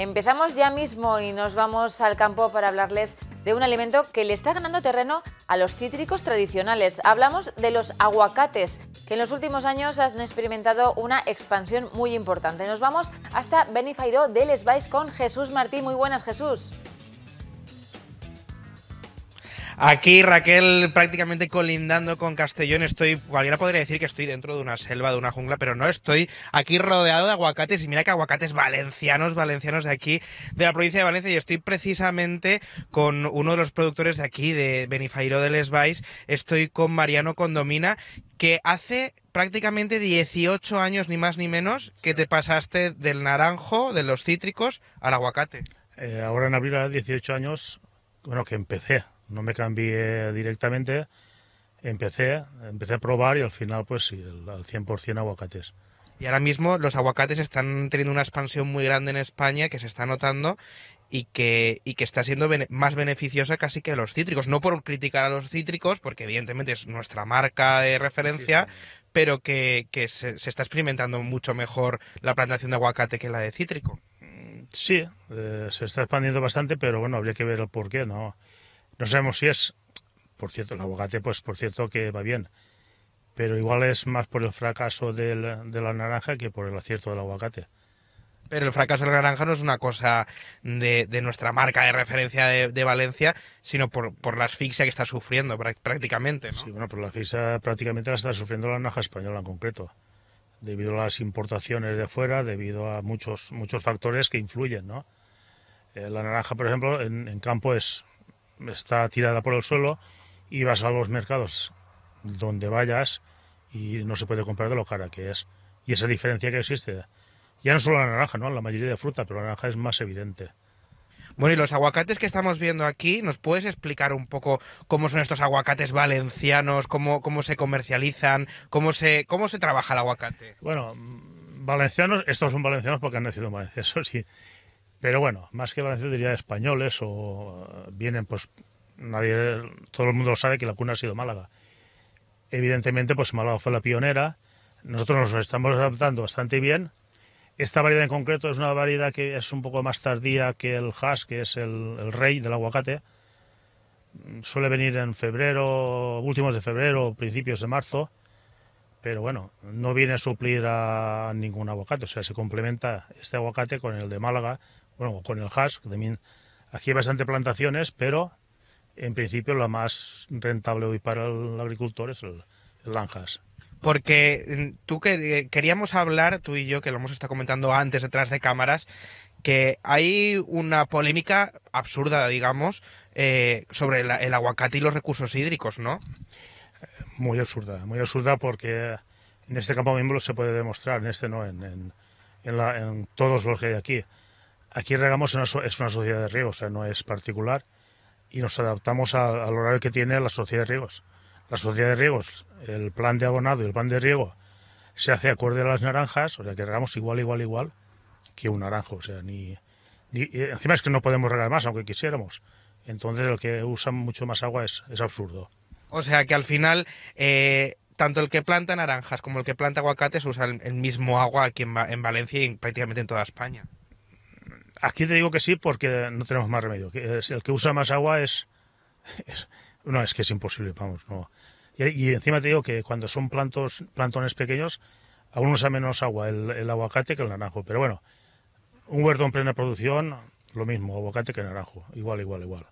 Empezamos ya mismo y nos vamos al campo para hablarles de un alimento que le está ganando terreno a los cítricos tradicionales. Hablamos de los aguacates, que en los últimos años han experimentado una expansión muy importante. Nos vamos hasta Benifairo del Esbais con Jesús Martí. Muy buenas, Jesús. Aquí Raquel prácticamente colindando con Castellón, estoy, cualquiera podría decir que estoy dentro de una selva, de una jungla, pero no estoy aquí rodeado de aguacates y mira que aguacates valencianos, valencianos de aquí, de la provincia de Valencia y estoy precisamente con uno de los productores de aquí, de Benifairo de Lesbais, estoy con Mariano Condomina, que hace prácticamente 18 años, ni más ni menos, que te pasaste del naranjo, de los cítricos, al aguacate. Eh, ahora en abril, a 18 años, bueno, que empecé no me cambié directamente, empecé, empecé a probar y al final pues sí, al 100% aguacates. Y ahora mismo los aguacates están teniendo una expansión muy grande en España que se está notando y que, que está siendo más beneficiosa casi que los cítricos. No por criticar a los cítricos, porque evidentemente es nuestra marca de referencia, pero que, se, está experimentando mucho mejor la plantación de aguacate que la de cítrico. Sí, eh, se está expandiendo bastante, pero bueno, habría que ver el por qué, ¿no? No sabemos si es, por cierto, el aguacate, pues por cierto que va bien, pero igual es más por el fracaso del, de la naranja que por el acierto del aguacate. Pero el fracaso de la naranja no es una cosa de, nuestra marca de referencia de, Valencia, sino por, por, la asfixia que está sufriendo prácticamente. Sí, bueno, por la asfixia prácticamente la está sufriendo la naranja española en concreto, debido a las importaciones de fuera, debido a muchos, muchos factores que influyen. ¿no? Eh, la naranja, por ejemplo, en campo es está tirada por el suelo y vas a los mercados donde vayas y no se puede comprar de lo cara que es. Y esa diferencia que existe, ya no solo la naranja, ¿no? La mayoría de fruta, pero la naranja es más evidente. Bueno, y los aguacates que estamos viendo aquí, ¿nos puedes explicar un poco cómo son estos aguacates valencianos, cómo, cómo se comercializan, cómo se, cómo se trabaja el aguacate? Bueno, valencianos, estos son valencianos porque han nacido en Valencia, eso sí. Pero bueno, más que valencianos diría españoles o eh, vienen, pues nadie, todo el mundo lo sabe que la cuna ha sido Málaga. Evidentemente, pues Málaga fue la pionera. Nosotros nos estamos adaptando bastante bien. Esta variedad en concreto es una variedad que es un poco más tardía que el Has, que es el, el rey del aguacate. Mm, suele venir en febrero, últimos de febrero, principios de marzo pero bueno, no viene a suplir a ningún aguacate, o sea, se complementa este aguacate con el de Málaga, bueno, con el hash, también aquí hay bastante plantaciones, pero en principio la más rentable hoy para el agricultor es el, lanjas porque mm, tú que, eh, queríamos hablar, tú y yo, que lo hemos estado comentando antes detrás de cámaras, que hay una polémica absurda, digamos, eh, sobre el, aguacate y los recursos hídricos, ¿no? Muy absurda, muy absurda porque en este campo mismo se puede demostrar, en este no, en todos los que hay aquí. Aquí Regamos es una, sociedad de riego, o sea, no es particular, y nos adaptamos al horario que tiene la sociedad de riegos. La sociedad de riegos, el plan de abonado y el plan de riego se hace acorde a las naranjas, o sea, que regamos igual, igual, igual que un naranjo, o sea, ni, encima es que no podemos regar más, aunque quisiéramos. Entonces, el que usa mucho más agua es, absurdo. O sea, que al final eh, tanto el que planta naranjas como el que planta aguacates usa el mismo agua aquí en Valencia y prácticamente en toda España. Aquí te digo que sí porque no tenemos más remedio. Eh, el que usa más agua es, no, es que es imposible, vamos, no. Y, encima te digo que cuando son plantos, plantones pequeños, aún usa menos agua el, el aguacate que el naranjo. Pero bueno, un huerto en plena producción, lo mismo, aguacate que naranjo, igual, igual, igual.